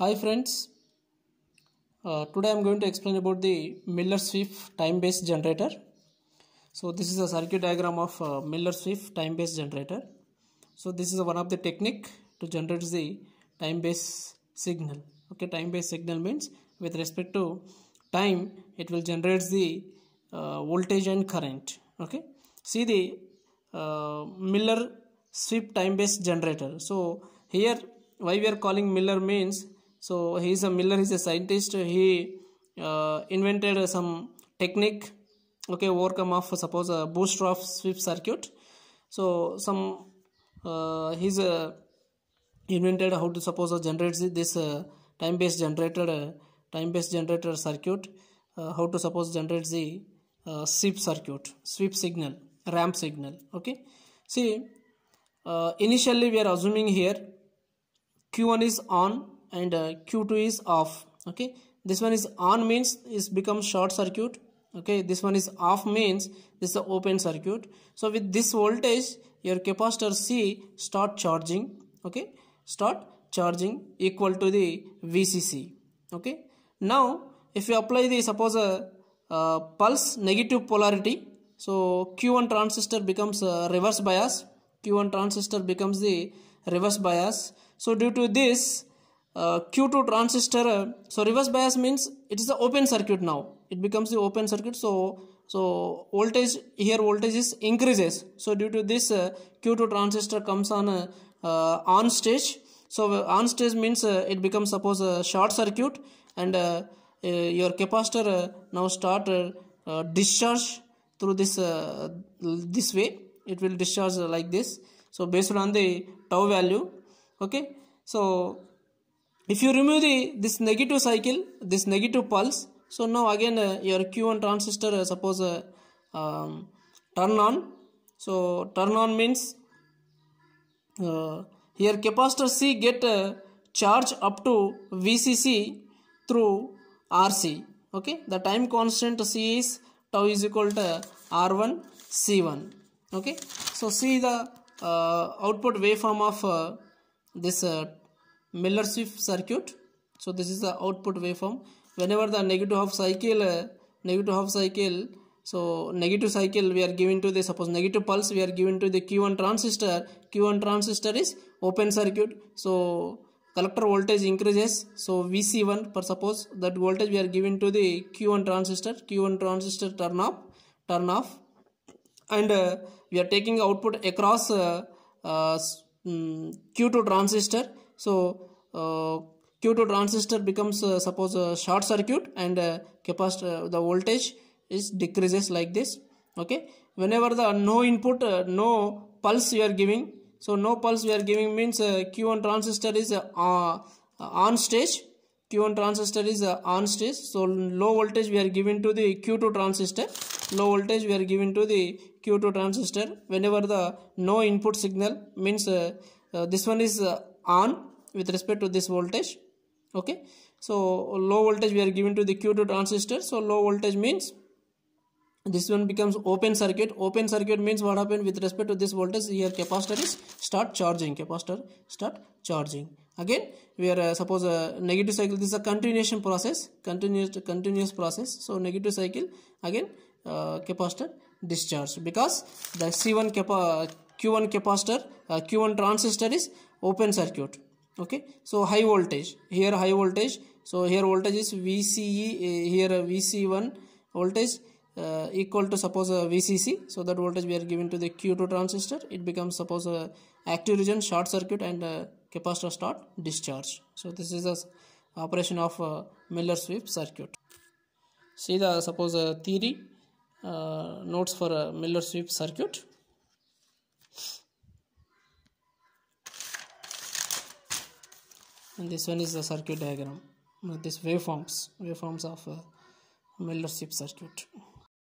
Hi friends, uh, today I am going to explain about the Miller-Swift time-based generator. So this is a circuit diagram of uh, Miller-Swift time-based generator. So this is one of the technique to generate the time-based signal. Okay, time-based signal means with respect to time, it will generate the uh, voltage and current. Okay, see the uh, Miller-Swift time-based generator. So here why we are calling Miller means so he is a miller he's a scientist he uh, invented some technique okay overcome of suppose a booster of sweep circuit so some uh, he's uh, invented how to suppose uh, generate this uh, time based generator, uh, time based generator circuit uh, how to suppose generate the uh, sweep circuit sweep signal ramp signal okay see uh, initially we are assuming here q1 is on and uh, q2 is off okay this one is on means is becomes short circuit okay this one is off means this is the open circuit so with this voltage your capacitor c start charging okay start charging equal to the vcc okay now if you apply the suppose a, uh, a uh, pulse negative polarity so q1 transistor becomes uh, reverse bias q1 transistor becomes the reverse bias so due to this uh, Q2 transistor uh, so reverse bias means it is the open circuit now it becomes the open circuit so so voltage here voltage is increases so due to this uh, Q2 transistor comes on uh, uh on stage so uh, on stage means it becomes suppose a short circuit and your capacitor now start discharge through this this way it will discharge like this so based on the tau value okay so if you remove the this negative cycle this negative pulse so now again uh, your q1 transistor uh, suppose uh, um, turn on so turn on means here uh, capacitor c get uh, charge up to vcc through rc okay the time constant c is tau is equal to r1 c1 okay so see the uh, output waveform of this Miller shift circuit so this is the output waveform whenever the negative half cycle uh, negative half cycle so negative cycle we are given to the suppose negative pulse we are given to the Q1 transistor Q1 transistor is open circuit so collector voltage increases so VC1 per suppose that voltage we are given to the Q1 transistor Q1 transistor turn off turn off and uh, we are taking output across uh, uh, mm, Q2 transistor so uh, q2 transistor becomes uh, suppose a short circuit and uh, capacitor uh, the voltage is decreases like this okay whenever the no input uh, no pulse you are giving so no pulse we are giving means uh, q1 transistor is on stage q1 transistor is on stage so low voltage we are giving to the q2 transistor low voltage we are giving to the q2 transistor whenever the no input signal means uh, uh, this one is uh, on with respect to this voltage okay so low voltage we are given to the q2 transistor so low voltage means this one becomes open circuit open circuit means what happened with respect to this voltage here capacitor is start charging capacitor start charging again we are uh, suppose a uh, negative cycle this is a continuation process continuous continuous process so negative cycle again uh, capacitor discharge because the c1 capa q1 capacitor uh, q1 transistor is open circuit okay so high voltage here high voltage so here voltage is vce uh, here vc1 voltage uh, equal to suppose vcc so that voltage we are given to the q2 transistor it becomes suppose active region short circuit and capacitor start discharge so this is the operation of uh, miller sweep circuit see the suppose theory uh, notes for miller sweep circuit and this one is the circuit diagram this waveforms waveforms of uh, Miller circuit